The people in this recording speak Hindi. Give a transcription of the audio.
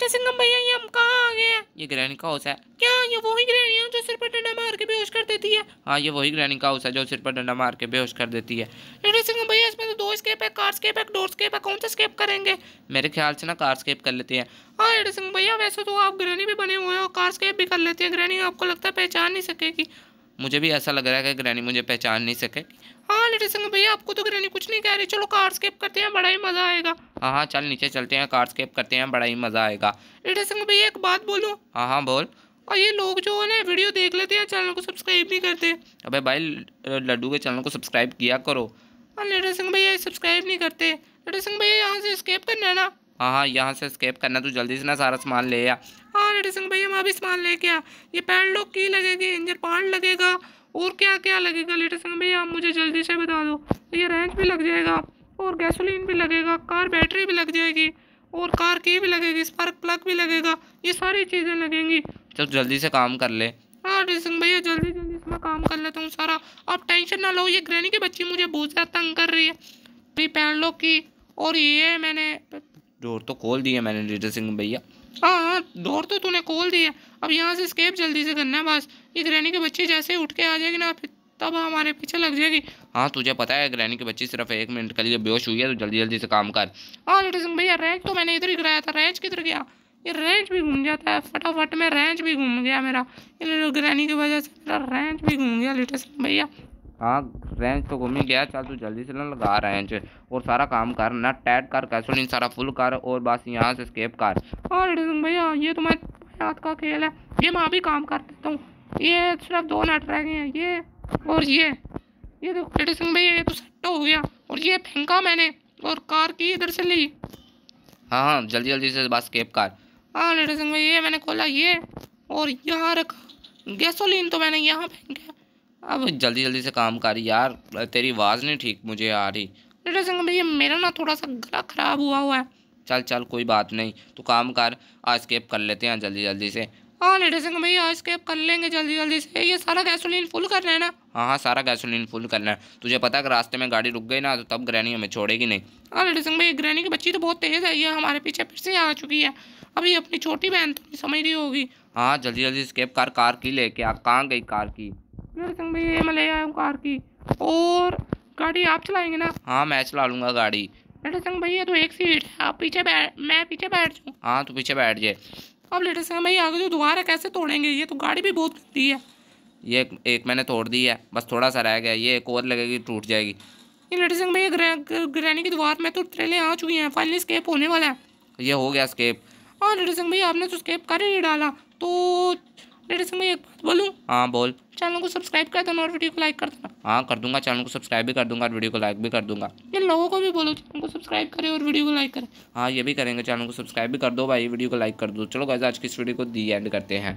छोटा सिंगम भैया ये हम कहाँ आ गए ये ग्रैनी का हाउस है क्या ये वही ग्रैनी है जो सिर पर डंडा मार के बेहोश कर देती है हाँ ये वही ग्रैनी का हाउस है जो सिर पर डंडा मार के बेहोश कर देती है छोटा सिंगम भैया इसमें तो दो स्केप है कार स्केप है डोर स्केप है कौन सा स्केप करेंगे मेरे ख्याल से ना कार स्केप कर लेते हैं हाँ छोटा सिंह भैया वैसे तो आप ग्रैनी भी बने हुए हैं और कार स्केप भी कर लेते हैं ग्रैनी आपको लगता है पहचान नहीं सकेगी मुझे भी ऐसा लग रहा है कि ग्रैनी मुझे पहचान नहीं सके हाँ लेडी सिंह भैया आपको तो कह रही चलो कार स्केप करते हैं बड़ा ही मज़ा आएगा हाँ हाँ चल नीचे चलते हैं कार स्केप करते हैं बड़ा ही मज़ा आएगा लीडर सिंह भैया एक बात बोलो हाँ हाँ बोल और ये लोग जो है ना वीडियो देख लेते हैं चैनल को सब्सक्राइब नहीं करते अबे भाई लड्डू के चैनल को सब्सक्राइब किया करो और हाँ, लीडर सिंह भैया सब्सक्राइब नहीं करते लीडर सिंह भैया यहाँ से स्केप करना है ना हाँ हाँ यहाँ से स्केप करना तो जल्दी से ना सारा सामान ले आ हाँ लीडर सिंह भैया मैं अभी सामान लेके आ ये पैड लोग की लगेगी इंजन पार्ट लगेगा और क्या क्या लगेगा लेटेस्ट भैया आप मुझे जल्दी से बता दो भैया रेंच भी लग जाएगा और गैसोलीन भी लगेगा कार बैटरी भी लग जाएगी और कार की भी लगेगी स्पार्क प्लग भी लगेगा ये सारी चीज़ें लगेंगी चल जल्दी से काम कर ले हाँ सिंह भैया जल्दी जल्दी से मैं काम कर लेता हूँ सारा आप टेंशन ना लो ये ग्रैनी की बच्ची मुझे बहुत ज़्यादा तंग कर रही है भी पहन लो की और ये मैंने डोर तो खोल दिया मैंने रीटा सिंह भैया हाँ हाँ डोर तो तूने खोल दिया अब यहाँ से स्केप जल्दी से करना है बस ये ग्रैनी के बच्चे जैसे उठ के आ जाएगी ना फिर तब हमारे पीछे लग जाएगी हाँ तुझे पता है ग्रैनी के बच्चे सिर्फ एक मिनट के लिए बेहोश हुई है तो जल्दी जल्दी से काम कर हाँ रीटा सिंह भैया रैंच तो मैंने इधर ही गिराया था रैंच किधर गया ये रेंच भी घूम जाता है फटाफट में रेंच भी घूम गया मेरा ये ग्रैनी की वजह से मेरा रेंच भी घूम गया लीटर सिंह भैया हाँ रेंज तो घूम ही गया चल तू जल्दी से ना लगा रेंज और सारा काम कर ना टैट कर कैसोलिन सारा फुल कर और बस यहाँ से स्केप कर और हाँ, भैया ये तो मैं रात का खेल है ये मैं अभी काम कर देता हूँ ये सिर्फ दो नट रह गए हैं ये और ये ये देखो क्रिटी सिंह भैया ये तो सेट हो गया और ये फेंका मैंने और कार की इधर से ली हाँ हाँ जल्दी जल्दी से बस स्केप कर हाँ लेडी सिंह भैया ये मैंने खोला ये और यहाँ रखा गैसोलीन तो मैंने यहाँ फेंक गया अब जल्दी जल्दी से काम कर यार तेरी आवाज़ नहीं ठीक मुझे आ रही डॉक्टर सिंह भैया मेरा ना थोड़ा सा गला ख़राब हुआ हुआ है चल चल कोई बात नहीं तो काम कर आज स्केप कर लेते हैं जल्दी जल्दी से हाँ लेटर सिंह भैया स्केप कर लेंगे जल्दी जल्दी से ये सारा गैसोलीन फुल करना है ना हाँ हाँ सारा गैसोलीन फुल करना है तुझे पता है कि रास्ते में गाड़ी रुक गई ना तो तब ग्रैनी हमें छोड़ेगी नहीं हाँ लेटर सिंह भैया ग्रैनी की बच्ची तो बहुत तेज़ है ये हमारे पीछे फिर से आ चुकी है अभी अपनी छोटी बहन तो समझ रही होगी हाँ जल्दी जल्दी स्केप कर कार की लेके आ कहाँ गई कार की मेरे संग भाई ये मैं आया हूँ कार की और गाड़ी आप चलाएंगे ना हाँ मैं चला लूंगा गाड़ी लेटर संग भैया तो एक सीट है आप पीछे बैठ मैं पीछे बैठ जाऊँ हाँ तो पीछे बैठ जाए अब लेटर संग भैया आगे जो दोबारा कैसे तोड़ेंगे ये तो गाड़ी भी बहुत गंदी है ये एक, एक मैंने तोड़ दी है बस थोड़ा सा रह गया ये एक और लगेगी टूट जाएगी ये लेटर संग भैया ग्रैनी की दीवार में तो ट्रेलें आ चुकी हैं फाइनली स्केप होने वाला है ये हो गया स्केप हाँ लेटर संग भैया आपने तो स्केप कर ही नहीं डाला तो से मैं एक बात बोलूँ हाँ बोल चैनल को सब्सक्राइब कर देना और वीडियो को लाइक कर देना हाँ कर दूंगा चैनल को सब्सक्राइब भी कर दूंगा और वीडियो को लाइक भी कर दूंगा ये लोगों को भी बोलो चैनल को सब्सक्राइब करें और वीडियो को लाइक करें हाँ ये भी करेंगे चैनल को सब्सक्राइब भी कर दो भाई वीडियो को लाइक कर दो चलो गैस आज की इस वीडियो को दी एंड करते हैं